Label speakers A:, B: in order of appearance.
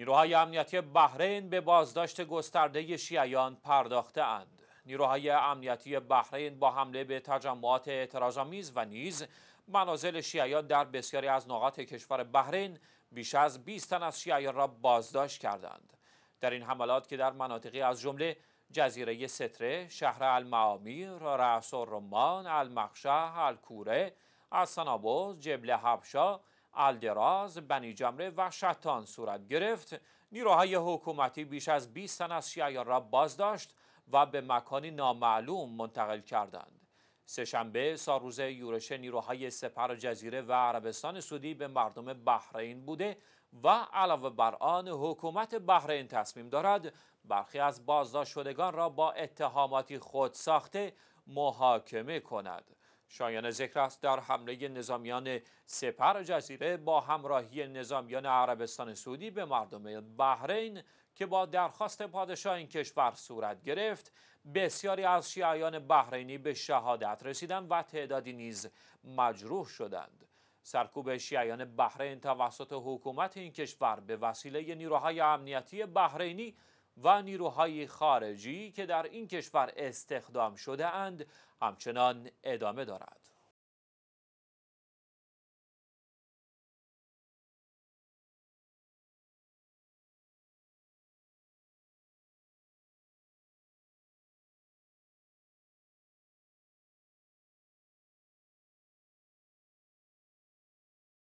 A: نیروهای امنیتی بحرین به بازداشت گسترده شیعیان پرداخته اند. نیروهای امنیتی بحرین با حمله به تجمعات اعتراضامیز و نیز منازل شیعیان در بسیاری از نقاط کشور بحرین بیش از 20 تن از شیعیان را بازداشت کردند. در این حملات که در مناطقی از جمله جزیره ستره، شهر المعامیر، رأس و رمان، المخشه، الکوره، السنابوز، جبل حبشا، الدراز، بنی جمره و شتان صورت گرفت نیروهای حکومتی بیش از 20 تن از شیعیان را بازداشت و به مکانی نامعلوم منتقل کردند سهشنبه ساروز یورش نیروهای سپر جزیره و عربستان سعودی به مردم بحرین بوده و علاوه بر آن حکومت بحرین تصمیم دارد برخی از بازداشت شدگان را با اتهاماتی خود ساخته محاکمه کند شایان ذکر است در حمله نظامیان سپر جزیره با همراهی نظامیان عربستان سعودی به مردم بحرین که با درخواست پادشاه این کشور صورت گرفت بسیاری از شیعیان بحرینی به شهادت رسیدند و تعدادی نیز مجروح شدند سرکوب شیعیان بحرین توسط حکومت این کشور به وسیله نیروهای امنیتی بحرینی و نیروهای خارجی که در این کشور استخدام شده اند همچنان ادامه دارد.